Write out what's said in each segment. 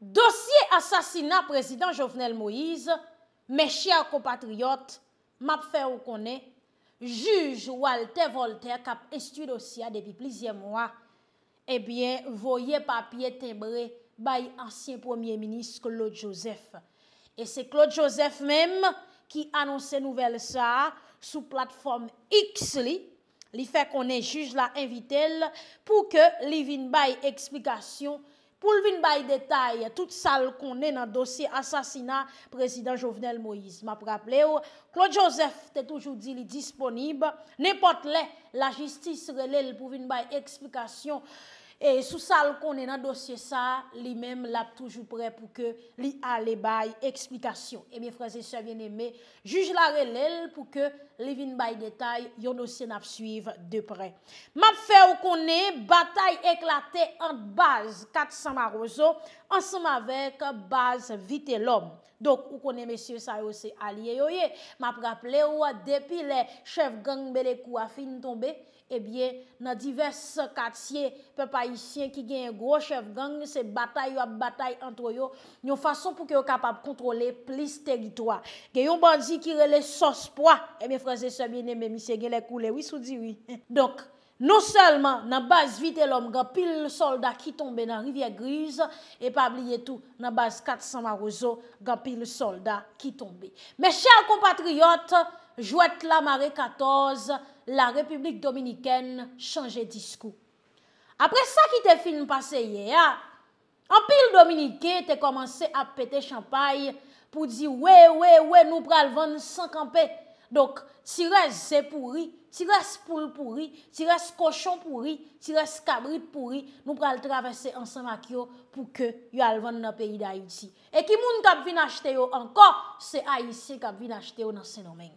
Dosye asasina prezident Jovenel Moïse, mes chè akopatriot, map fè ou konè, juj Walter Voltaire kap estu dosyade epi plizye mwa, ebyen eh voye papye tebre bay ansyen premier-ministre Claude Joseph. E se Claude Joseph mèm ki anonsè nouvel sa sou platform X li, li fè konè juj la evitel pou ke li vin bay eksplikasyon Poul vin bay detay, tout sal konen an dosye asasina prezident Jovenel Moïse. Ma praple ou, Claude Joseph te toujou di li disponib, ne pot le la jistis relel pou vin bay eksplikasyon e sou sal konen an dosye sa, li menm la toujou pre pou ke li ale bay eksplikasyon. E mi fraze se vien eme, juj la relel pou ke Livin bay detay, yon osye nap suyiv depren. Map fe ou konen, batay eklate ant baz, kat samaroso, ansenm avek baz vite lom. Dok, ou konen, mesye, sa yo se alye. Yo ye, map graple ou, depi le chev gang mele kou afin tombe, ebyen, nan divers katye, pe paisyen ki genye gro chev gang, se batay yo ap batay anto yo, nyon fason pou ki yo kapab kontrole plis teritwa. Geyon bandzi ki rele sos poa, e mè fre. Prese se bine mè misye gè lè kou lè, wis ou di wè. Donk, nou selman, nan base Vitellom, gè pil soldat ki tombe nan rivye griz, e pabli yetou, nan base 400 Marouzo, gè pil soldat ki tombe. Mè chèl kompatriot, jwè t'la mare 14, la Republik Dominikèn chanje diskou. Apre sa ki te film pase yè ya, an pil Dominikèn te komanse apete champay, pou di wè wè wè nou pralvan sankampè Donk, si res se pouri, si res pouri pouri, si res koshon pouri, si res kabrit pouri, nou pral travese ansan makyo pou ke yalvan nan peyi da iti. E ki moun kap vin achete yo anko, se a yisi kap vin achete yo nan senomen.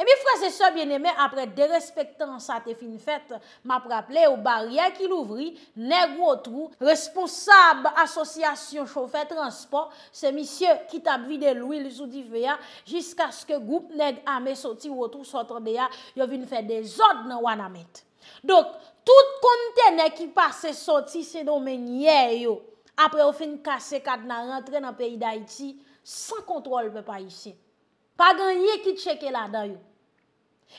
E mi fwese se byeneme apre derespektan sa te fin fet ma praple ou baryen ki louvri ne wotrou responsab asosyasyon chowfe transport se misye kitabri de lwil zoudive ya jisk aske goup ne ame soti wotrou sotan de ya yo vin fwe de zot nan wana met. Dok tout kontene ki pase soti se domen ye yo apre ou fin kase kat nan rentre nan peyi da iti sa kontrol ve pa iti. pa gen yè ki tchèkè la dan yon.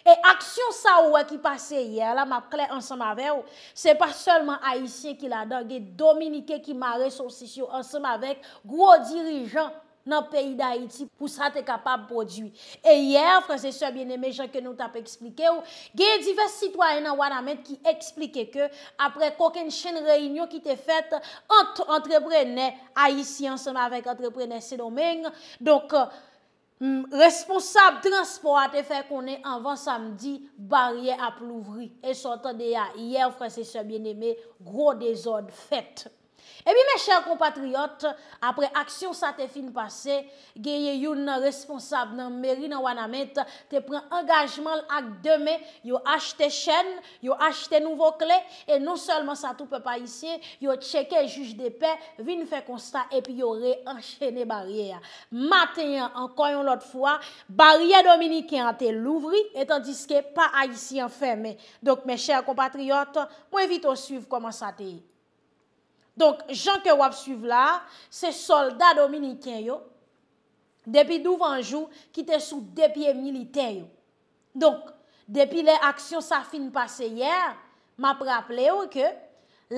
E aksyon sa ou wè ki pase yè, la ma pre ansama ve, se pa selman Aisyen ki la dan, gen Dominike ki mare son sisyon ansama ve, gwo dirijan nan peyi da Haiti, pou sa te kapab podi. E yè, fransese bienemè, jè ke nou tap explike ou, gen yè divers sitwaè nan wana men ki explike ke, apre kokèn chèn reynyon ki te fèt, entreprene Aisyen ansama ve, entreprene se domèng. Donk, euh, Mm, responsab transporate fè konè anvan samdi barye ap louvri. E sotan de ya, yè ou fransè chè bienemè, gro de zon fèt. E mi men chèr kompatriot, apre aksyon sa te fin pase, genye yon responsab nan meri nan wana met, te pren angajman l ak deme, yo achte chen, yo achte nouvo kle, e non selman sa toupe pa isye, yo tchèke juche de pe, vin fè konsta, epi yo re enchenè barye. Matenyan, anko yon lot fwa, barye dominikè an te louvri, etan diske pa a isye an feme. Dok men chèr kompatriot, mwen vite ou suiv koman sa te yi. Donk, jan ke wap suiv la, se soldat Dominiken yo, depi dou vanjou, ki te sou depye militen yo. Donk, depi le aksyon sa fin pase yè, ma praple yo ke,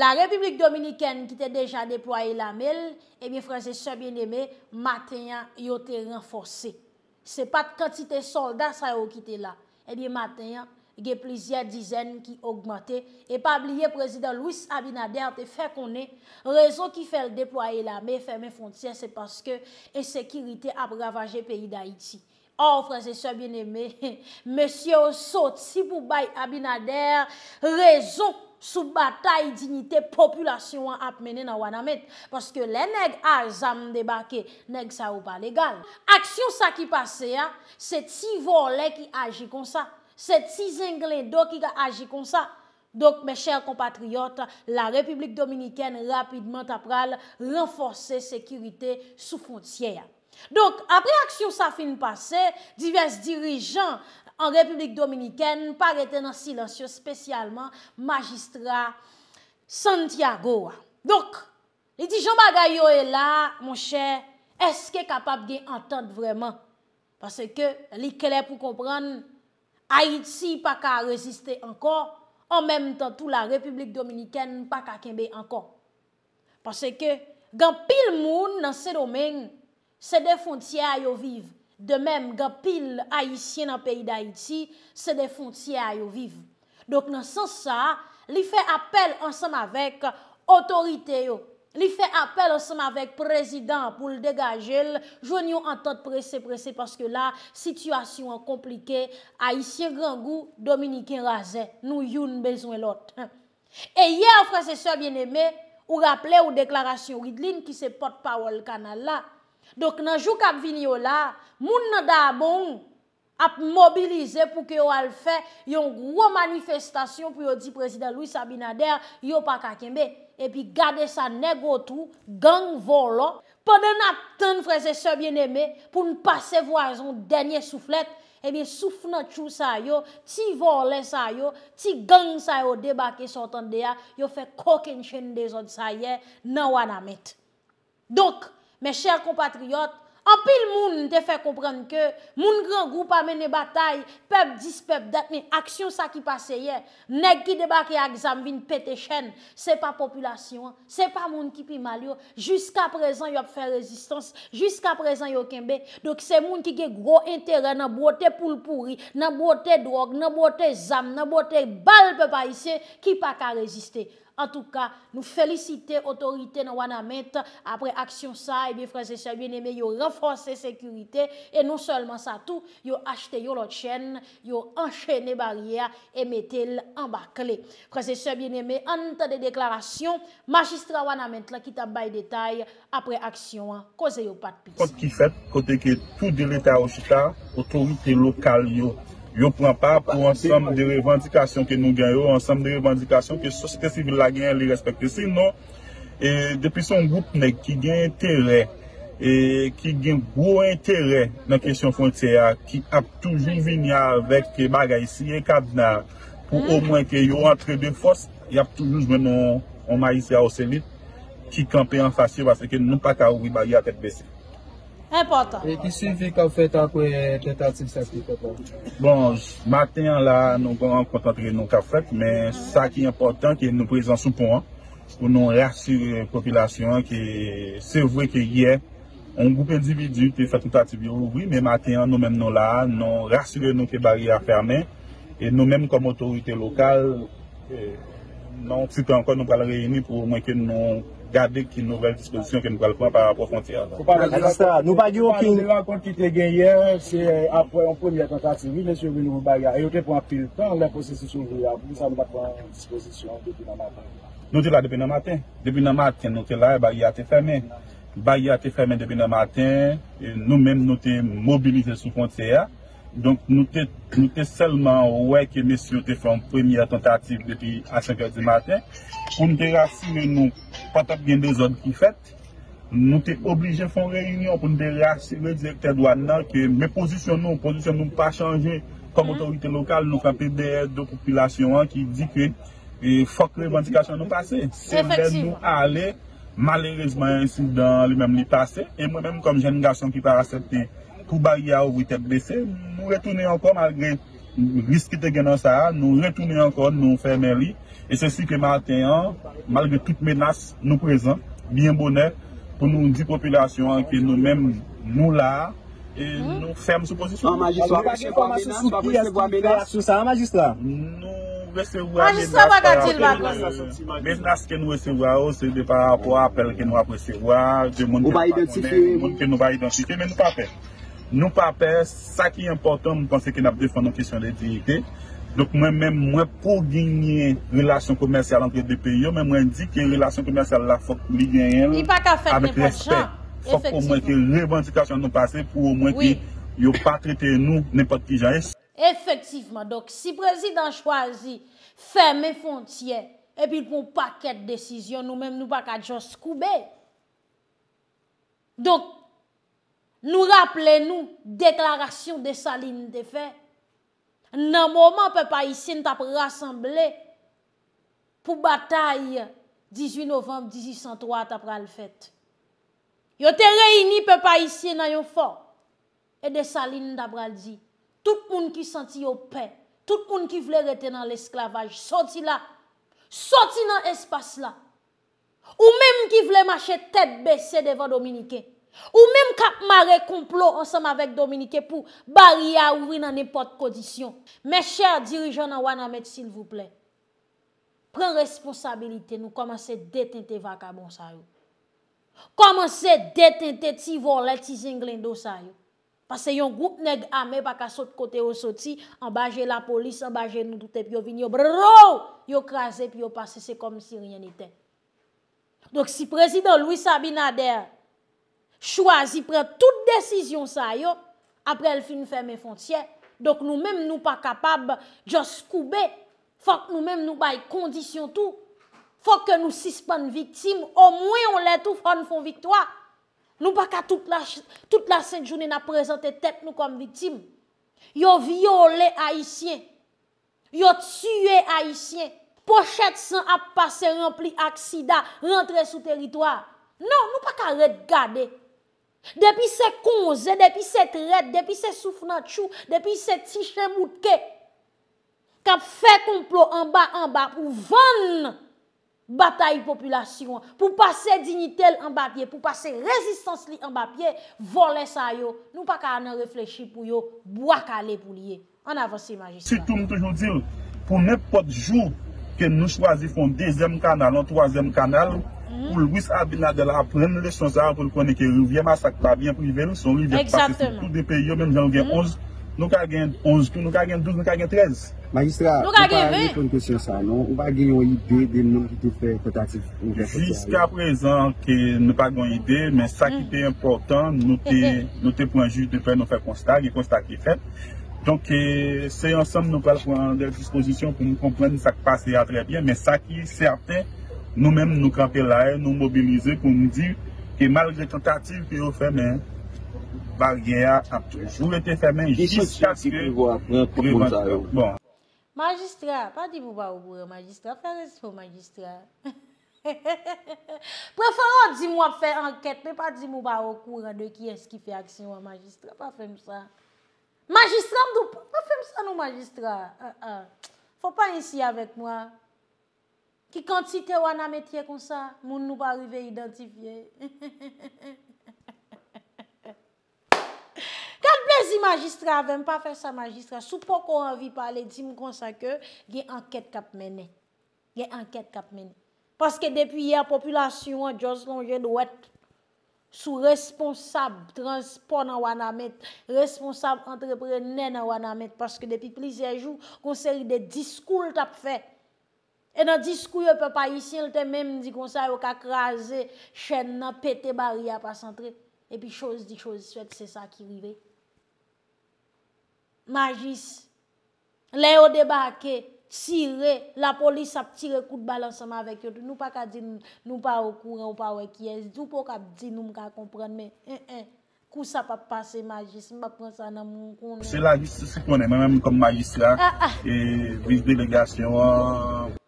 la Republik Dominiken ki te deja depoye la mil, e eh bi fransè se bien eme, matenyan yo te renforsè. Se pat kantite soldat sa yo ki te la, e bi matenyan. ge plizye dizen ki augmante, e pa bliye prezident Louis Abinader te fe konen, rezon ki fel depoye la me, ferme fontye, se paske, e sekirite ap ravaje peyi da iti. Or, oh, prezident soye bineme, Monsie Oso, tibou bay Abinader, rezon sou batay dignite, populasyon ap mene nan Wanamit, paske le neg a zam debake, neg sa ou pa legal. Aksyon sa ki pase, se ti volen ki aji konsa, se ti zinglen do ki ga aji kon sa. Dok, me chèr kompatriot, la Republik Dominikèn rapidman tapral renforsè sekurite sou fonciè. Dok, apre aksyon sa film pase, divers dirijan an Republik Dominikèn par etè nan silansyon spesyalman magistra Santiago. Dok, li dijon bagay yo e la, mon chè, eske kapap gen antant vreman? Pase ke li kèlè pou kompran nan Haïti pa ka resiste ankon, an menm tan tou la Republik Dominikèn pa ka kembe ankon. Pase ke, gan pil moun nan se domen se defontye a yo viv. De menm, gan pil haïtien nan peyi da Haïti se defontye a yo viv. Dok nan sens sa, li fe apel ansam avek otorite yo. Li fe apel osman vek prezidant pou l'degaje l, joun yon anton prese prese paske la situasyon an komplike a isye rangou Dominikin oh Razen, nou yon bezwen lot. E yè a franseseur bien eme ou rappele ou deklarasyon Ridlin ki se pot pa ou l kanal la. Dok nan jou kap vini yo la, moun nan da bon ap mobilize pou ke yo al fe yon gro manifestasyon pou yo di prezidant Louis Sabinader yo pa kakenbe. epi gade sa negotou, gang volon, pwede natan freze sebyen eme, pou nou pase vo a zon denye souflet, epi eh soufnen chou sa yo, ti volen sa yo, ti gang sa yo debake sotan deya, yo fe koken chen de zon sa ye, nan wana met. Dok, me chèr kompatriot, An pil moun te fe komprende ke, moun gran goup amene batay, pep dispep dat, men aksyon sa ki pase ye, neg ki debake ak zambin pete chen, se pa populasyon, se pa moun ki pi malyo, jusqu'a prezant yop fe rezistans, jusqu'a prezant yop kembe, dok se moun ki ge gro interè nan bote poulpouri, nan bote drog, nan bote zam, nan bote balpe paise, ki pa ka reziste. An tou ka nou felicite otorite nan wana met apre aksyon sa. Ebi fransese bieneme yo renfonse sekurite. E non solman sa tou yo achete yo lo chen, yo enchenne baria e metel an bakle. Fransese bieneme an ta de deklarasyon, magistra wana met la ki ta bay detay apre aksyon koze yo patpits. Kote ki fet kote ke tout de l'Etat osita otorite lokal yo. yo pran pa pou ansam de revandikasyon ke nou gen yo, ansam de revandikasyon ke sosite sivil la gen li respekti. Sinon, depi son goup nek ki gen interè ki gen gro interè nan kesyon fonitè ya, ki ap toujou vin ya vek bagay siye kab nan, pou ou mwen ke yo antre de fos, yap toujou mwen on ma yise a oselit ki kampe an fasyiv ase ke nou pak a oubi bayi atet besi. Impotant. E ki sirvi kap fet akwe euh, tentative sa ki kapon? Bon, maten la nou kon an kontantri nou kap fet, men sa ki impotant ki nou prezant soupon, pou nou reksir populasyon ki se vwe ki ye, an goup individu ki fet tentative yo vwi, men maten nou men nou la, nou reksir nou ki bariya ferme, e nou men kom otorite lokal, nou sipe an kon nou kal reyni pou mwen ke nou Gade ki nouvel disposisyon ke nou gwa l pou an par rapport fonter. Fou pa lalista, nou pa gyo ki... Fou pa lalista, nou pa gyo ki te gen yè, se apwè yon pwè yon pwè yon kontrasi. Vi, lè syo vin nou bou bayan, yon te pwè an pil tan lè posisyon pou yon. Vi, sa nou bat pou an disposisyon debi nan matin. Nou te la debi nan matin. Debi nan matin nou te la, ba yon te femen. Ba yon te femen debi nan matin. Nou men nou te mobilize sou fonter. Donk nou te selman wè ke nesyo te fèm premye tentatif depi a 50 de maten, pou nou te rassime nou patap gen de zon ki fèt, nou te oblige fèm reynyon pou nou te rassime direkter doan nan ke me posisyon nou, posisyon nou pa chanje kom otorite lokal, nou fèm PDR do popilasyon an ki di kre fòk revantikasyon nou pase. Se mèd nou ale, malérezman yon si dan li mèm li pase, e mèm kom jenigasyon ki pa rasserte, pou bariya ou vitek blese, nou retoune ankon malgre riske te genans a, nou retoune ankon nou ferme li, e se si ke mante an, malgre tout menas nou prezent, biye mbone, pou nou di populasyon anke nou men, nou la, nou ferme sou pozisyon. Nou vesevwa menas, nou vesevwa menas, ou se de par rapport apel ke nou apresevwa, ou ba identite, ou ba identite, menou pape. Nou pa apè, sa ki yon portan moun konsey ki nap defon nou kisyon le dirite. Dok mwen mè mwen pou gignye relasyon komersyal anke de pe yo, mwen mwen di ki yon relasyon komersyal la fok li gignye. Y pa ka fèk nè pat chan. Fok pou mwen ki revantikasyon nou passe pou mwen ki yo pa trite nou nè pat ki jan. Efektivman, dok si prezident chwazi fè mè fontye epi pou pa ket desisyon nou mè mè mè nou pa kat chan skoube. Dok Nou rappele nou deklarasyon de sa lin de fe. Nan mouman pe pa isyen tap rassemble pou batay 18 novembe 1803 tap ral fèt. Yo te reyni pe pa isyen nan yon for. E de sa lin tap ral di. Tout moun ki senti yo pe. Tout moun ki vle retenan l'esklavaj. Soti la. Soti nan espas la. Ou mèm ki vle mache tèt bese devan Dominikè. Ou mèm kap mare kouplo ansèm avèk Dominike pou bari ya ouwi nan nèpot kodisyon Mè chè dirijon nan wana mèd s'il vous plè Pren responsabilite nou komanse detente vaka bon sa yo Komanse detente ti vor lè ti zinglèn do sa yo Pase yon goup neg amè pa ka sot kote yo soti Anbajè la polis, anbajè nou doutè pi yo vin yo bro Yo krasè pi yo pasè, se kom si rien itè Dok si prezident Louis Sabin adèr Chwazi pre tout desisyon sa yo, apre el fin fèmè fontyè, dok nou mèm nou pa kapab jò skoube, fòk nou mèm nou bay kondisyon tou, fòk ke nou sispan viktim, o mwen yon letou fòn fòn viktwa. Nou pa ka tout la sènt jounè na prezante tèp nou kom viktim. Yon viole haisyen, yon tsywe haisyen, pochèd san ap pase rempli aksida rentre sou teritoar. Non, nou pa ka redgade Depi se konze, depi se tret, depi se soufnan tchou, depi se tichè moutke, kap fè konplo anba anba ou van batay populasyon pou pase dignitel anbapye, pou pase rezistans li anbapye, volè sa yo. Nou pa ka anè reflechi pou yo, bwa kale pou liye. An avansi majiswa. Si tou m toujou dil, pou ne pot jou ke nou swazi fon dezèm kanal an, twazèm kanal an, Ou lwis abinade la pren lè chansan pou lwè konè kè yon vye masak pa vyen pou yon venous ou yon vye pasè sou tout de peyo men jan mm-hmm. ou gen 11, nou ka gen 11 nou ka gen 12, nou ka gen 13 Majistra, nou pa gen yon kèchansan ou pa gen yon ide de nan ki te fè kontakse ou venous Jiska prezant ki nou pa gen ide men sa ki te importan mm-hmm. nou te pou anjou te fè nou fè konstag e konstak e fè se ansam nou pal pran de diskosisyon pou nou kompren sa ki pasè a trebyen men sa ki certain Nou mèm nou kante laè, e, nou mobilize pou mou di ki malje tentative ki yo fèmen va gèya apre. Jou vète fèmen jist aske. Majistra, pa di mou ba oubou le majistra, fè re sifo majistra. Preforan di mou ap fè anket, pe pa di mou ba oukouran de ki eski fè aksyon wè majistra, pa fèm sa. Majistran dup, pa fèm sa nou majistra. Ah, ah. Fò pa insi avèk mwa. Ki kantite wana metye kon sa, moun nou pa rive identifiye. Kat plezi magistra, vem pa fe sa magistra, sou poko anvi pale, di m kon sa ke, gen anket kap mene. Gen anket kap mene. Paske depi ya popilasyon, jos lonjen wè, sou responsab transpon an wana met, responsab entreprenen an wana met, paske depi plizejou konseri de diskoul tap fè. E nan dis kou yo pe pa yisi, elte menm di kon sa yo kak raze, chen nan, pete bari apas antre. E pi chose di chose svet, se sa ki rive. Majis, le yo debake, tire, la polis ap tire kou de balansama avek yote. Nou pa ka di nou pa okuren ou pa wekye. Nou pa ka di nou mka komprende, men, kou sa pa pase majis, mba pransa nan moun konen. Se la jist se ponen, mwen mwen mwen kom majis la, e viz delegasyon.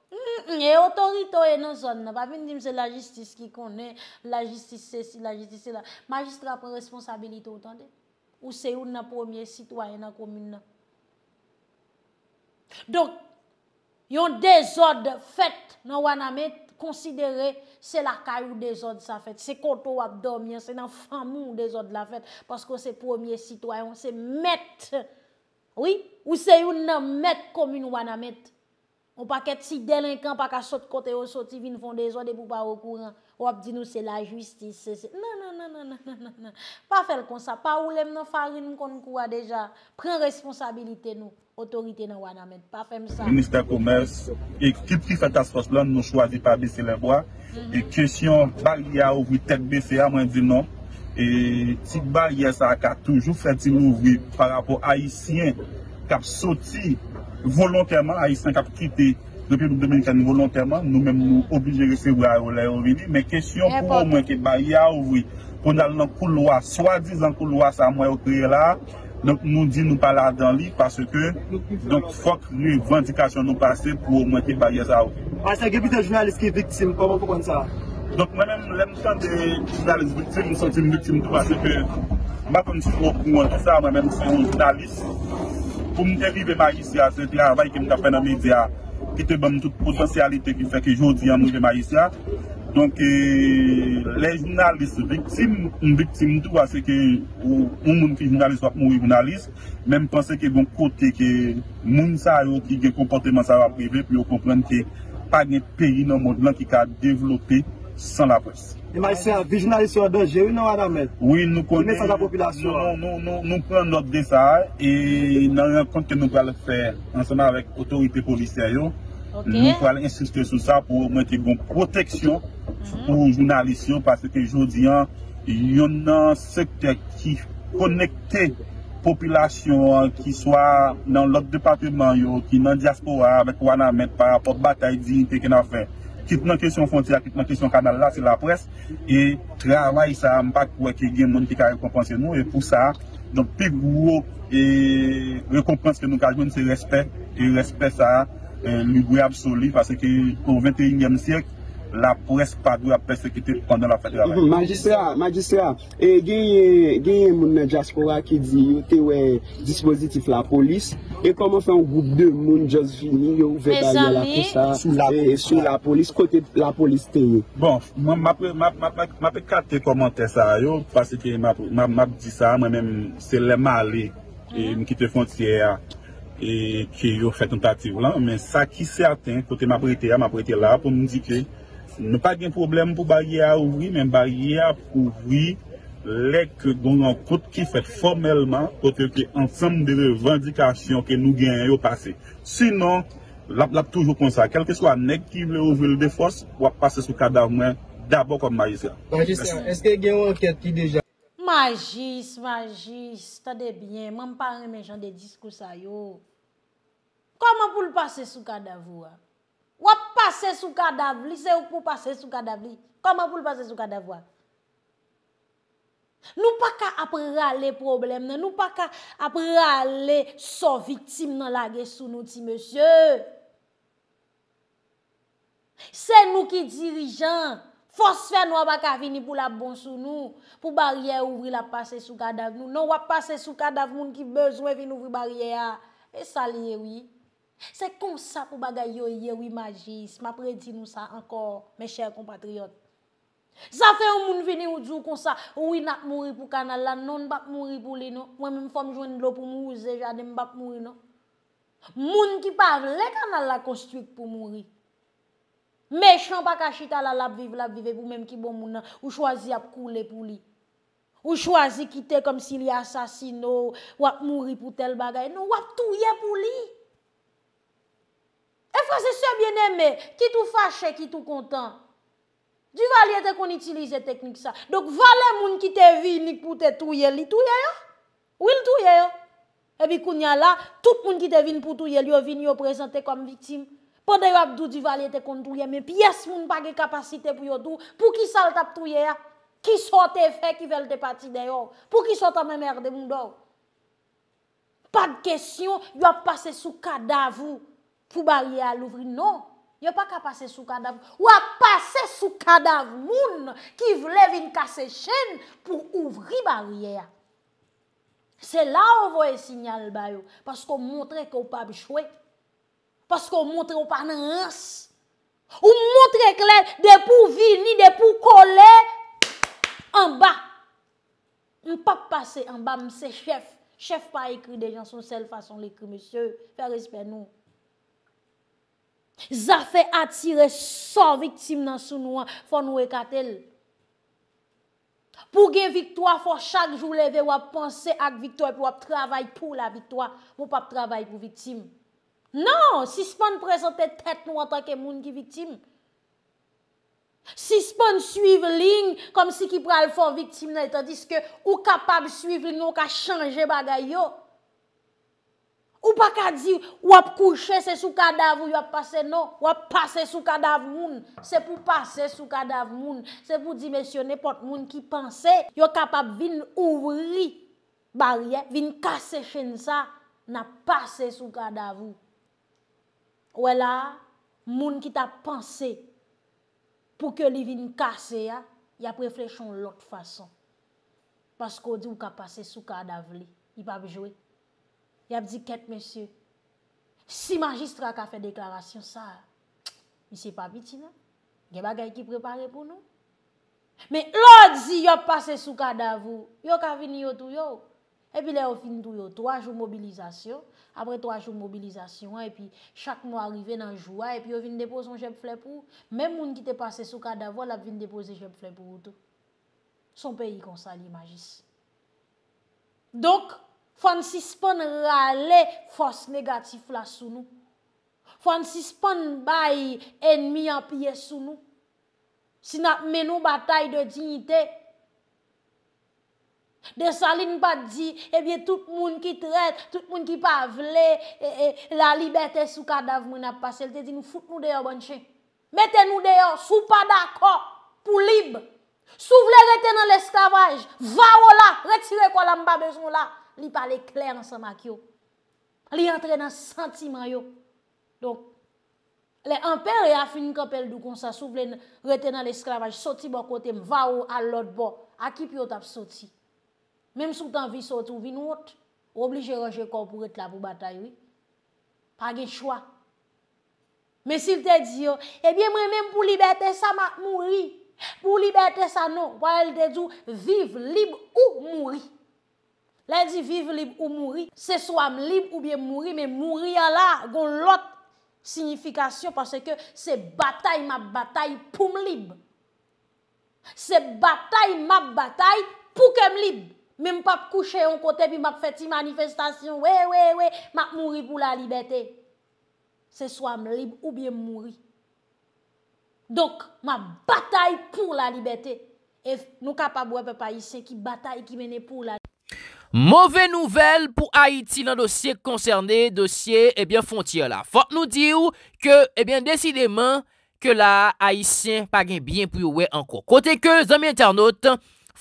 E otorito e nan zon nan Vapin di mse la jistis ki konen La jistis se si la jistis se la Majistra pre responsabilite otan de Ou se yon nan pwemye sitwaye nan komyne nan Don Yon dezod fèt nan wana met Konsidere se la kaj ou dezod sa fèt Se konto wap domyen Se nan famou dezod la fèt Pas kon se pwemye sitwaye Ou se met Ou se yon nan met komyne wana met Ou pa ket si delinkan pa ka sot kote ou soti vi nou fonde zo de pou pa ou kouran Ou ap di nou se la justise Nan nan nan nan nan nan nan nan Pa fel kon sa, pa ou lem nan farin nou kon kouwa deja Pren responsabilite nou, otorite nan wana men Pa fem sa Ministèr komers, e kipri fè tas fos lan nou chwazi pa bese le mwa mm-hmm. E kèsyon balia ou vwi tek bese a, mwen di nan E tit balia sa akatou, jou fè ti nou vwi Fara pou haisyen, kap soti Volontèman a yi sè kapitritè Depi bou Dominikani, volontèman Nou mèm ou obligère sè wè a ou lè ou vè ni Mè kèsyon pou ou mwen ke baye a ou vè Pondal nan kou lwa, swadi zan kou lwa Sè a mwen yo kèyè la Nou di nou pala dan li Pase ke, nou fok lè Vendikasyon nou pase pou ou mwen ke baye a ou vè A sè gèpite jounalist ke yi diktim Koman pou konn sa? Mè mèm lèm chan de jounalist diktim Sè jounalist diktim Mèm mèm mèm mèm mèm mèm Pou mwen te vive ma isya, se te avay ke mwen te apen an media, ki te ban mwen tout potensyalite ki feke jod vyan mwen vive ma isya. Donke, lè jounalist viksim, mwen viksim tout vase ke ou moun ki jounalist wap moun jounalist, men mwen pense ke goun kote ke moun sa yo ki ge kompote man sa yo aprive, pou yo komprende ke pa gen peyi nan mod lan ki ka devlote. San la pres E mai se a vi jounalist yo an danje Ou nan wana men non, non, non, Nou pren not desay E nan yon konten nou kwa le fe An se nan vek otorite polise yo Nou kwa le insiste sou sa Po mwen te gon proteksyon mhm. Ou jounalist yo Pase ke joun diyan Yon nan sekte ki konekte Popilasyon ki swa Nan lot departement yo Ki nan diaspora Parapot batay diynte ke nan fe qui prend question frontière, qui prend question canal là, c'est la presse. Et travail, ça n'a pas pour qu'il y ait monde qui nous. Et pour ça, donc, plus gros récompense que nous avons, c'est le respect. Et respect, ça, euh, absolu, parce que au 21e siècle, la pres padou la persekite kondan la fete rame. Majiste a, majiste a, genye moun Medjaskora ki di yo te we dispositif la polis, e koman fè ou goup de moun just fini yo ou vek a ye la kousa sou la polis, kote la polis te yo? Bon, mwen mapè kate komante sa yo, mwen mapè di sa, mwen mèm se lè male, mwen kite fonte e yo fete mwen patev lan, mwen sa ki sè aten kote mapè ite a, mapè ite la, pou mwen di ke Ne pa gen problem pou baye a ouvri, men baye a ouvri lek don an kote ki fet formelman kote ki ansam de revendikasyon ke nou gen yo pase. Sinon, lap lap toujou konsa. Kelke swa nek ki vle ouvri l de fos, wap pase sou kada wwen dabo kon majis ya. Majis ya, eske gen wak eti deja? Majis, majis, tade bien, man pari men jan de diskous a yo. Koman pou l pase sou kada wwen? Wap pase sou kadaf li, se ou pou pase sou kadaf li. Koma pou l'pase sou kadaf wak? Nou pa ka ap rale problem nan. Nou pa ka ap rale son vitim nan lage sou nou ti, monsye. Se nou ki dirijan. Fosfe nou wap baka vini pou la bon sou nou. Pou barye ou wila pase sou kadaf nou. Nou wap pase sou kadaf moun ki bezwe vini ou wila barye a. E salye wii. Se konsa pou bagay yo ye wi magis, ma predi nou sa ankor, me chèr kompatriot. Zafè ou moun vini ou djou konsa, ou wina mouri pou kanal la, non bak mouri pou li nou. Mwen mwen fòm jwenn lò pou mouze, jadèm bak mouri nou. Moun ki pavle kanal la konstuit pou mouri. Mèch an pa kachita la lap viv, lap vive pou mèm ki bon moun an, ou chwazi ap koule pou li. Ou chwazi kite kom si li asasino, wap mouri pou tel bagay nou, wap touye pou li. Kwa se se bien eme, ki tou fache, ki tou kontan. Di vali ete kon itilize teknik sa. Dok vali moun ki te vin pou te tou ye li tou ye yo. Ou il tou ye yo. Ebi koun ya la, tout moun ki te vin pou tou ye li yo vin yo prezante kom vitim. Po deyo ap dou di vali ete kon tou ye me. Pi yes moun pake kapasite pou yo dou. Po ki sal tap tou ye yo. Ki sote fek ki vel te pati deyo. Po ki sote mè merde moun do. Pag kesyon, yo ap pase sou kada avou. pou barye a louvri. Non, yon pa ka pase sou kadavoun. Ou a pase sou kadavoun ki vle vin kase chen pou ouvri barye a. Se la ou voye sinyal bayou. Paske ou montre ke ou pa bichwe. Paske ou montre ou pa nan ans. Ou montre ke lè depou vini, depou kole. An ba. Ou pa pase an ba. Mse chef. Chef pa ekri de janson. Sel pa son ekri. Mse, perispe nou. Zafè atire son viktim nan sou nou an, fon nou e katel. Pou gen viktwa, fon chak jou leve wap pense ak viktwa, pi wap travay pou la viktwa, wop ap travay pou viktim. Nan, si spon prezante tet nou an tanke moun ki viktim. Si spon suive ling, kom si ki pral fon viktim nan, tadiske ou kapab suive ling nou ka chanje bagay yo. Ou pa ka di wap kouche se sou kardavou wap pase nou. Wap pase sou kardav moun. Se pou pase sou kardav moun. Se pou dimensione pot moun ki panse. Yo kapap vin ouvli barye. Vin kase chen sa. Na pase sou kardavou. Ou e la moun ki ta panse. Po ke li vin kase ya. Ya preflechon lout fason. Pasko di ou ka pase sou kardav li. I pap jowe. Non? Y ap di ket monsye, si magistra ka fe deklarasyon sa, mi se pa vitine, gen bagay ki prepare pou nou. Me lòdzi y ap pase sou kadavou, y ap avini yotou yotou, epi le opini tou yotou, 3 joun mobilizasyon, apre 3 joun mobilizasyon, epi chak mou arive nan joua, epi y ap vini depo son jep fle pou, men moun ki te pase sou kadavou, ap vini depo se jep fle pou. Son peyi konsa li magistre. Donk, Fon sispon rale fos negatif la sou nou. Fon sispon bay enmi apye sou nou. Si nap menou batay de dinite. De sa li nou pa di, ebye tout moun ki trete, tout moun ki pa vle, la libetes ou kadaf moun ap pase. El te di nou foute nou deyo banche. Mete nou deyo sou pa dako pou lib. Sou vle rete nan eskavaj, va wola, retire kwa la mba besmo la. li pale kler ansan mak yo. Li entre nan sentiman yo. Donk, le amper ya fin ka pel du kon sa souple reten nan l'esklamaj, soti bo kote m, va ou al lot bo, a ki pyo tap soti. Mem sou tan vi soti ou vi nou ot, ou obligè roje kon pou rete la pou batay yo. Pa gen chwa. Men sil te di yo, e biye mwen men pou liberte sa ma mouri, pou liberte sa nou, wael te du, viv, lib ou mouri. La di vive libe ou mouri, se so am libe ou biye mouri, me mouri ala gon lot signifikasyon, pase ke se batay ma batay pou m libe. Se batay ma batay pou ke m libe. Me m pa kouche yon kote bi ma feti manifestasyon, we we we, ma mouri pou la libeté. Se so am libe ou biye mouri. Donk, ma batay pou la libeté. E nou ka pa bwepe pa yise ki batay ki mene pou la, Mouve nouvel pou Haiti lan dosye koncerne dosye, ebyen, fontye la. Fote nou diyo ke, ebyen, desidemen, ke la Haitien pagen byen pou yowe anko. Kote ke, zame internaute,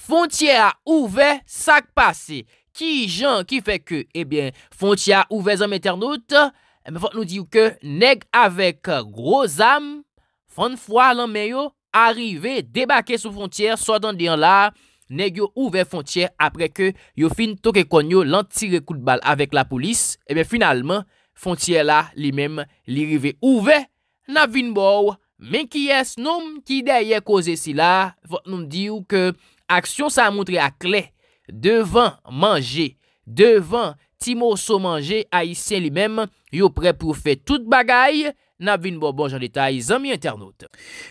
fontye a ouve sakpase. Ki jan ki feke, ebyen, fontye a ouve zame internaute, ebyen, fote nou diyo ke, neg avek groz am, fon fwa lan meyo, arive, debake sou fontye, so dan diyan la, neg yo ouve fontyer apre ke yo fin toke konyo lan tire kout bal avek la polis, ebe finalman, fontyer la li mem li rive ouve, na vin bo, men ki es noum ki daye koze si la, vot noum di ou ke aksyon sa mountre a kle, devan manje, devan ti moso manje a isen li mem, yo pre pou fe tout bagay, bonne bon en détail, zami internautes.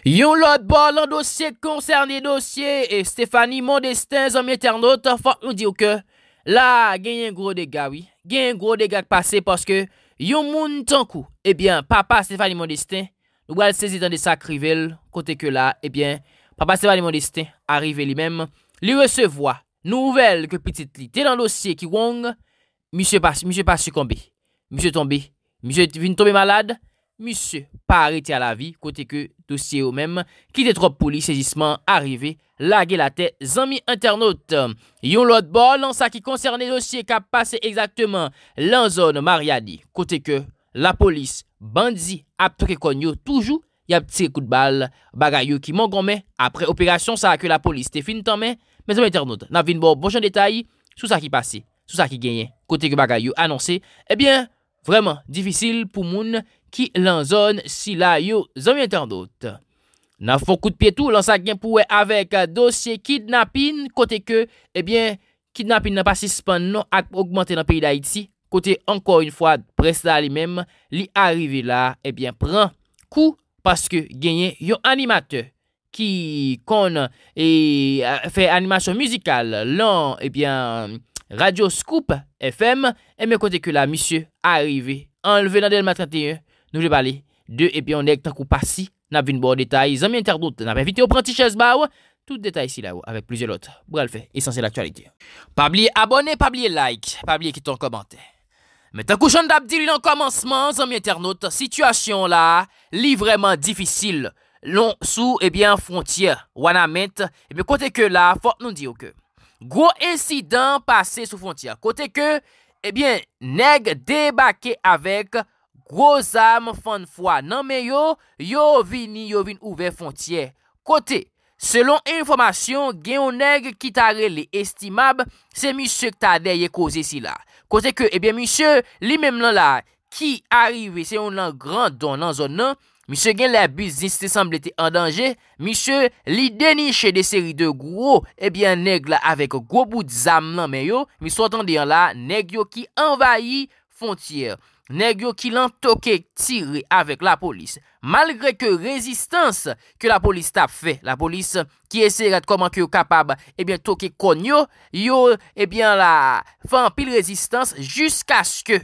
Yon lot bol en dossier concerné dossier et Stéphanie Mondestin, amis internautes, faut nous dire que là, gagne un gros dégât, oui. Gagne un gros dégât passé parce que yon moun tankou. eh bien, papa Stéphanie Mondestin, nous allons saisir dans des sacrivel côté que là, eh bien, papa Stéphanie Mondestin arrive lui-même, lui recevoir nouvelle que petit li dans dossier qui wong, monsieur pas, monsieur pas succombé, monsieur tombé, monsieur vient tomber malade, Monsie pari ti a la vi kote ke dosye ou mem Ki de trop poli sejisman arive La ge la te zanmi internaut Yon lot bo lan sa ki koncerne dosye Ka pase ekzakteman lan zon Mariani Kote ke la polis bandzi ap prekonyo Toujou yap tse kout bal bagayou ki mongon me Apre operasyon sa a ke la polis te fin tanme Men zanmi internaut nan vin bo bonjan detay Sou sa ki pase, sou sa ki genye Kote ke bagayou anonse Ebyen eh vreman difisil pou moun ki lan zon si la yo zon mwen tendot. Nan fok kout pietou, lan sa gen pouwe avek euh, dosye kidnapin, kote ke, ebyen, eh kidnapin nan pasispan nou ak pougmante nan peyi da iti, kote anko yon fwa presta li menm, li arive la, ebyen, eh pran kou, paske genye yon animat, ki kon e fe animasyon muzikal, lan, ebyen, Radio Scoop FM, ebyen kote ke la, misye, arive, anleve nan del matrati yon, Nou jepa li, de epi yon neg takou pasi, nap vin bo detay, zami internot, nap evite opranti chesba ou, tout detay si la ou, avèk plizye lot, brelfe, esansè l'aktualite. Pabli abone, pabli like, pabli ki ton komante. Metakou chan dap diri nan komansman, zami internot, sitwasyon la, li vreman difisil, lon sou, epi yon frontye, wana ment, epi kote ke la, fok nou di yo ke, gro insidan pase sou frontye, kote ke, epi eh yon neg, debake avèk, Gros am fan fwa nan meyo, yo vin ni yo vin ouve fontyer. Kote, selon informasyon, gen yon neg ki tare li estimab, se misyo kta deye kose si la. Kose ke, ebyen eh misyo, li mem lan la, ki arive se yon lan gran don nan zon nan, misyo gen la bizis se semblete an danje, misyo, li deniche de seri de gwo, ebyen eh neg la avek gro bout zam nan meyo, misyo atan diyan la, neg yo ki envayi fontyer. Neg yo ki lan toke tire avek la polis. Malgre ke rezistans ke la polis tap fe. La polis ki eserat koman ki yo kapab toke konyo. Yo la fan pil rezistans. Jusk aske.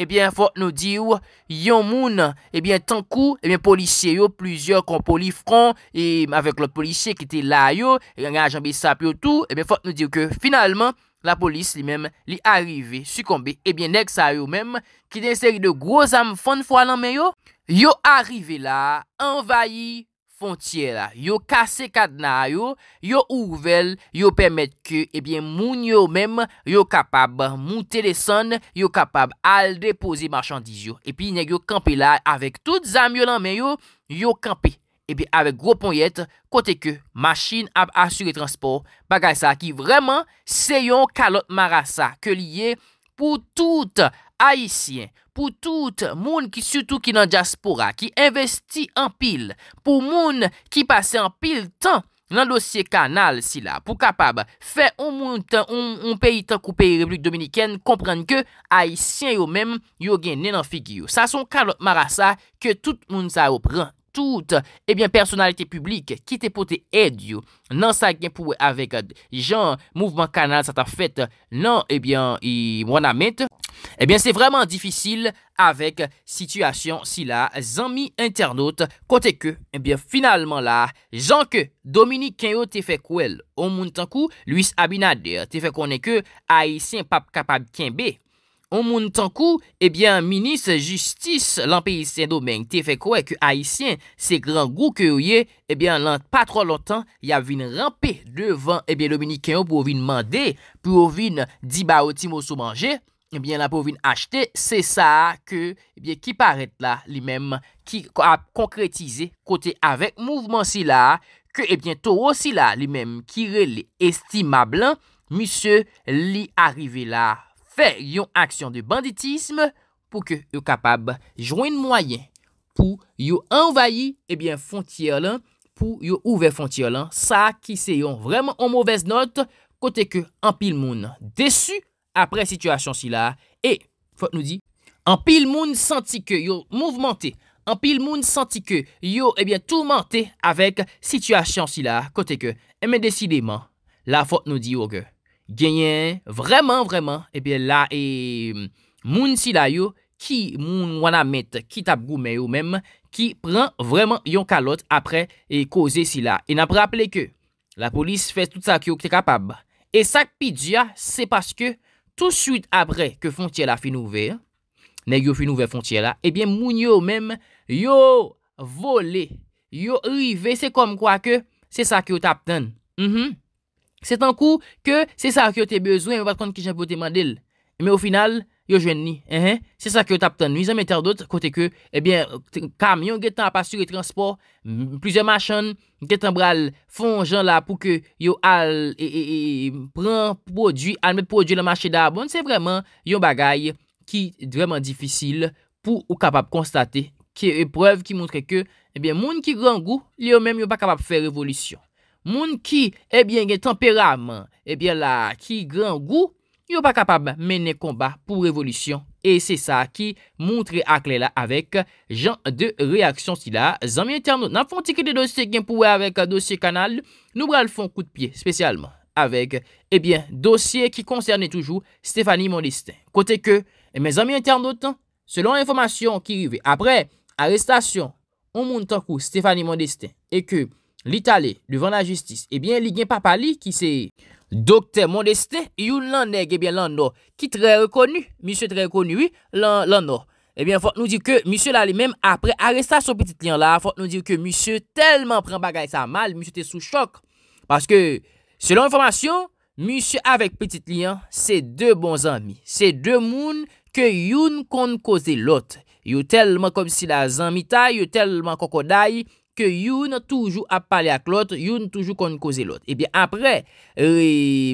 Ebyen fote nou diyo. Yon moun. Ebyen tankou. Ebyen polisye yo. Plizyor kon polif kon. Ebyen avek lot polisye ki te la yo. Ebyen ajan bi sap yo tou. Ebyen fote nou diyo ke finalman. La polis li mèm li arive, sukombe, ebyen nek sa yo mèm ki den seri de groz am fon fwa nan men yo. Yo arive la, envaye fon tiye la, yo kase kadna yo, yo ouvel, yo pèmet ke, ebyen moun yo mèm, yo kapab moun teleson, yo kapab al depoze marchandiz yo. Epi nek yo kampe la, avek tout zam yo nan men yo, yo kampe. epi avek gro ponyet kote ke masjin ap asyre transport bagay sa ki vreman seyon kalot marasa ke liye pou tout aisyen, pou tout moun ki sutou ki nan jaspora, ki investi an pil, pou moun ki pase an pil tan nan dosye kanal si la pou kapab fe ou moun tan ou peyi tan kou peyi republik dominiken komprende ke aisyen yo menm yo gennen an figiyo. Sa son kalot marasa ke tout moun sa yo pran. Tout ebyen eh personalite publik ki te pote edyo nan sa gen pouwe avek euh, jan mouvman kanal sa ta fet euh, nan ebyen eh i mwana met. Ebyen eh se vreman difisil avek situasyon si la zanmi internot kote ke ebyen finalman la zanke dominik kenyo te fekwel o moun tankou luis abinade te fekwone ke a yi sen pap kapab kenbe. O moun tankou, ebyen, minis, justis, lampi isyen domen, te fe kwe ke a isyen se gran gou ke ouye, ebyen, lant patro lontan, ya vin rampi devan, ebyen, dominikèyo pou vin mande, pou vin dibar ou timo sou manje, ebyen, la pou vin achete, se sa ke, ebyen, ki paret la, li men, ki a konkretize, kote avek mouvman si la, ke, ebyen, toro si la, li men, kire li estimab lan, misye li arrive la. Fè yon aksyon de banditisme pou ke yon kapab jwen mwayen pou yon envayi ebyen fontyer lan, pou yon ouve fontyer lan. Sa ki se yon vremen an mouvez not kote ke an pil moun desu apre situasyon si la. E, fote nou di, an pil moun santi ke yon mouvmente, an pil moun santi ke yon ebyen toumente avek situasyon si la kote ke. E men desideman, la fote nou di yo ge. Genyen, vreman, vreman, ebyen la, e moun sila yo ki moun wana met, ki tap gume yo menm, ki pren vreman yon kalot apre, e koze sila. E napre aple ke, la polis fes tout sa ki yo kte kapab. E sak pi diya, se paske, tout suite apre ke fonciela fin ouve, ne yo fin ouve fonciela, ebyen moun yo menm, yo vole, yo rive, se kom kwa ke, se sa ki yo tap ten. Mm-hmm. Se tan kou ke se sa ki yo te bezwen, yo pat kont ki jen pou te mandel. Me ou final, yo jwen ni. Se sa ki yo tap tan nou, izan metan dote kote ke, ebyen, kam, yon getan apastur e transport, plouze machan, getan bral fonjan la pou ke yo al, e, e, e, pran prodwi, al met prodwi la machan da abon, se vreman yon bagay ki vreman difisil pou ou kapap konstate ki e prev ki montre ke, ebyen, eh moun ki rangou, li yo men yo pa kapap fe revolisyon. Moun ki, ebyen eh gen temperam, ebyen eh la ki gran gou, yo pa kapab menen konba pou revolisyon. E se sa ki moun tre akle la avek jan de reaksyon si la zami internet. Nan fon tike de dosye gen pouwe avek dosye kanal, nou bral fon kou de piye spesyalman. Avek, ebyen, eh dosye ki konserne toujou Stéphanie Mondestin. Kote ke, me zami internet, selon informasyon ki rive. Apre, arrestasyon, ou moun tankou Stéphanie Mondestin, e ke... L'Italè, devan la justis, ebyen eh li gen papali ki se dokte modestè, youn lan neg, ebyen eh lan no, ki tre rekonu, misyo tre rekonu, ebyen lan no. Ebyen, eh fote nou di ke, misyo la li men, apre aresta son petit liyan la, fote nou di ke, misyo telman pren bagay sa mal, misyo te sou chok, paske, selon informasyon, misyo avek petit liyan, se de bon zami, se de moun, ke youn kon kose lot, yon telman kom si la zami tay, yon telman koko dayi, Ke yon toujou ap pale ak lot Yon toujou kon koze lot Ebyen eh apre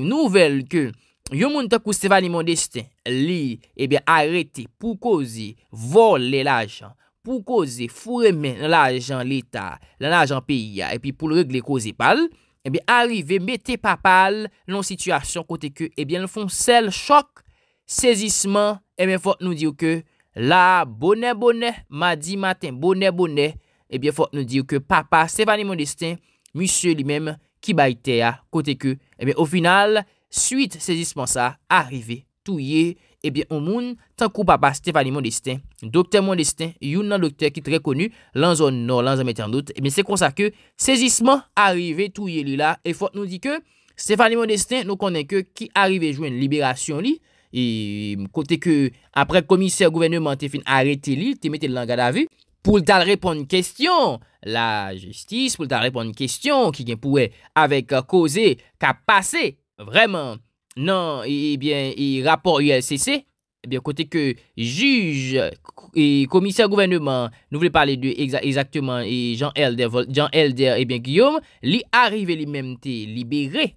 Nouvel ke Yon moun ta kou stefani moun destin Li ebyen eh arete pou koze Vole l'ajan Pou koze furemen l'ajan l'Etat L'ajan piya Epyen pou l'regle koze pal Ebyen eh areve mette pa pal Non situasyon kote ke Ebyen fon sel chok Sezisman Ebyen fon nou diyo ke La bone bone Madi matin bone bone Ebyen fote nou dire ke papa Stéphanie Modestin Monsie li mèm ki bayte ya Kote ke ebyen ou final Suite sejisman sa arive Tou ye ebyen ou moun Tankou papa Stéphanie Modestin Dokter Modestin, youn nan dokter ki te rekonu Lanzon non, lanzon meten dout Ebyen se konsa ke sejisman arive Tou ye li la, e fote nou di ke Stéphanie Modestin nou konen ke ki arive Jouen liberasyon li e, Kote ke apre komiser gouverne Mante fin arete li, te meten langada vi pou l'tal repon n'kestyon, la jistis, pou l'tal repon n'kestyon, ki gen pouwe, avek koze, ka pase, vreman, nan, ebyen, e, e rapor ULCC, ebyen, kote ke juj, e komisyon gouvernement, nou vle pale de exactement, e Jean Elder, ebyen, e Guillaume, li arrive li memte, li bere,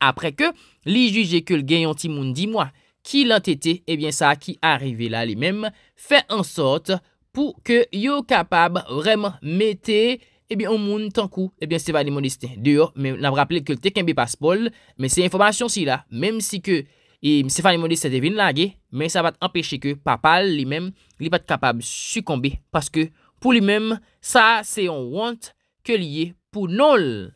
apre ke, li juje ke l'gen yonti moun di mwa, ki l'antete, ebyen, sa ki arrive la li mem, fe en sote, pou ke yo kapab rem mette, eby, o moun tankou, eby, Stéphanie Modiste. Deyo, me, n ap rappele ke tekembi paspol, me se informasyon si la, mem si ke, e Stéphanie Modiste se devine lage, men sa bat empèche ke papal, li mem, li pat kapab sukombi, paske, pou li mem, sa, se yon want, ke liye, pou nol,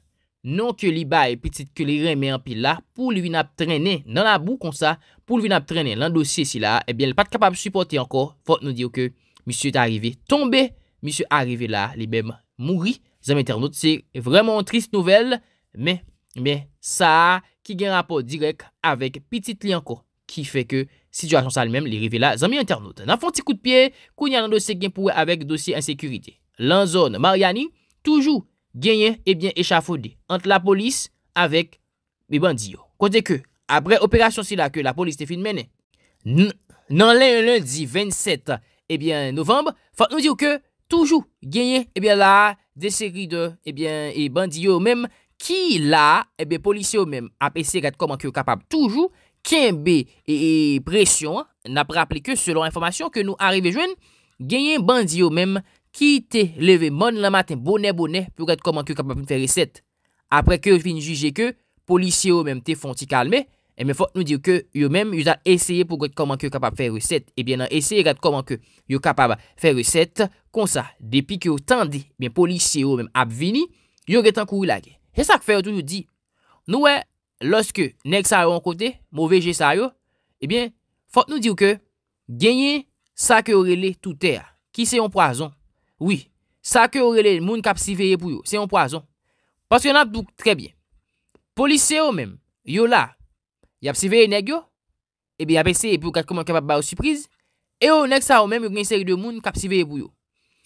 non ke li bay, petite ke li reme anpila, pou li vin ap trenne, nan a bou kon sa, pou li vin ap trenne, lan dosye si la, eby, li pat kapab supporte anko, f misye te arrive tombe, misye arrive la li bem mouri, zanmè internaute, se vremen trist nouvel, men, men, sa, ki gen rapor direk, avek piti tlienko, ki fe ke, situasyon sa li mem, li rive la, zanmè internaute, nan fon ti kout piye, kou nyan nan dosye gen pouwe, avek dosye ansekurite, lan zon Mariani, toujou, genyen, ebyen echafode, ant la polis, avek, mi bandiyo, kote ke, apre operasyon sila, ke la polis te finmene, nan len lundi, 27 jan, Ebyen novembe, fote nou diyo ke toujou genyen ebyen la de seri de ebyen e bandi yo mèm ki la ebyen polisi yo mèm apese gade koman ki yo kapab toujou, kenbe e, e presyon na praple ke selon informasyon ke nou arrive jwen, genyen bandi yo mèm ki te leve moun la maten bonè bonè pou gade koman ki yo kapab mwen fè riset. Apre ke fin juje ke, polisi yo mèm te fonti kalme. E mwen fote nou dir ke yo mèm, yo zade esye pou gote koman ke yo kapab fè resèt. E bè nan esye gade koman ke yo kapab fè resèt, konsa, depi ke yo tande, mwen polisye yo mèm ap vini, yo reten kou la gen. E sa k fè yo tou nou di, nou wè, loske nek sa yo an kote, mou veje sa yo, e bè, fote nou dir ke, genye sa ke orele toutè a, ki se yon poason. Oui, sa ke orele moun kap siveye pou yo, se yon poason. Paske nan doug, tre bè. Polisye yo mèm, yo la, Y ap siveye negyo, ebi ap ese, epi ou kat koman kapab ba ou sürpriz, e ou nek sa ou menm yon gen seri de moun kap siveye pou yo.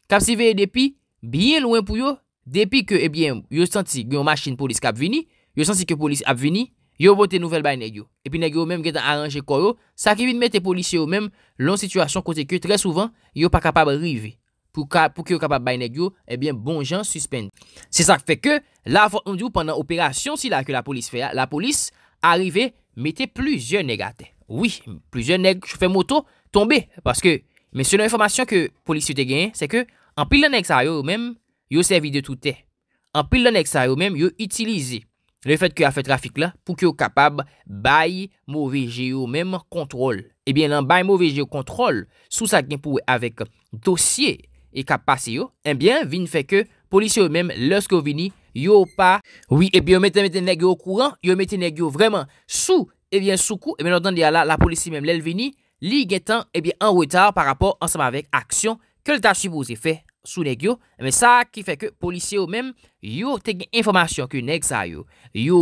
Kap siveye depi, biyen louen pou yo, depi ke, ebi, eh yo santi gen yon machin polis kap vini, yo santi ke polis ap vini, yo bon te nouvel bay negyo. Epi negyo ou menm gen tan aranje koro, sa ki vi mwen te polis yo menm, lon situasyon kote ke, tre souvan, yo pa kapab rive. Pou ki yo kapab bay negyo, ebi, eh bon jan suspende. Se sa feke, la fote mdi ou, pandan operasyon, si la ke la polis faya, la polis, Arrive, mette pluzyon negate. Oui, pluzyon neg, choufe moto, tombe. Paske, men se nan informasyon ke polisyon te genye, se ke an pil lan ek sa yo ou men, yo servide toute. An pil lan ek sa yo ou men, yo itilize le fet ke a fet trafik la, pou ki yo kapab bayi mouveje yo ou men eh kontrol. Ebyen, lan bayi mouveje yo kontrol, sou sa gen pouwe avek dosye e kapase yo, enbyen, vin feke polisyon ou men, loske ou vini, Yo pa Oui ebi yo mette mette negyo kouran Yo mette negyo vreman Sou ebi soukou Ebi nou dan diya la la polisi mem lel vini Li gen tan ebi an wetar Par rapport ansama vek aksyon Ke lta suboze fe sou negyo Ebi sa ki fe ke polisi yo mem Yo te gen informasyon ke neg sa yo Yo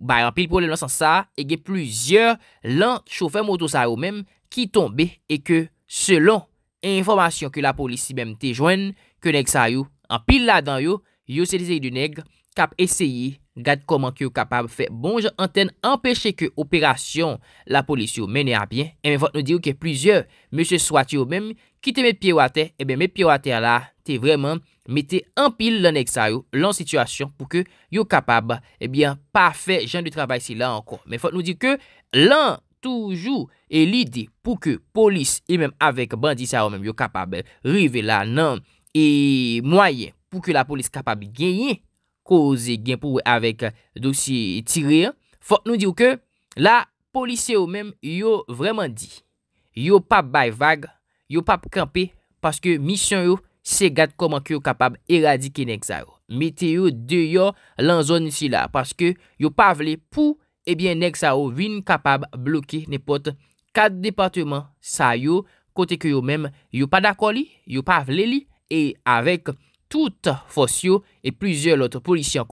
bayan pil problem nan san sa Ege pluzyer lan choufer moto sa yo mem Ki tombe e ke selon Enformasyon ke la polisi mem te jwen Ke neg sa yo An pil la dan yo Yo se lisey di neg, kap eseyi, gade koman ki yo kapab fè bon jan anten empèche ke operasyon la polisyon menè a bien. E men fòt nou diyo ke plizye, mè se swati yo mèm, kite mè piwate, e ben mè piwate la, te vreman, mette an pil lan ek sa yo, lan situasyon pou ke yo kapab, e ben, pa fè jan de travay si la an kon. Men fòt nou diyo ke lan toujou e lidi pou ke polisyon, e mèm, avèk bandi sa yo mèm, yo kapab rive la nan e mwayen. pou ke la polis kapab genyen, ko ose gen pou avek dosye tirer. Fok nou diw ke, la polis yo men yo vreman di, yo pa bay vag, yo pa kampi, paske misyon yo se gat koman ki yo kapab eradike Nexaro. Mete yo deyo lan zon si la, paske yo pa vle pou, ebyen Nexaro vin kapab bloki nepot kat departement sa yo, kote ki yo men yo pa dako li, yo pa vle li, e avek, Toutes Fossio et plusieurs autres policiers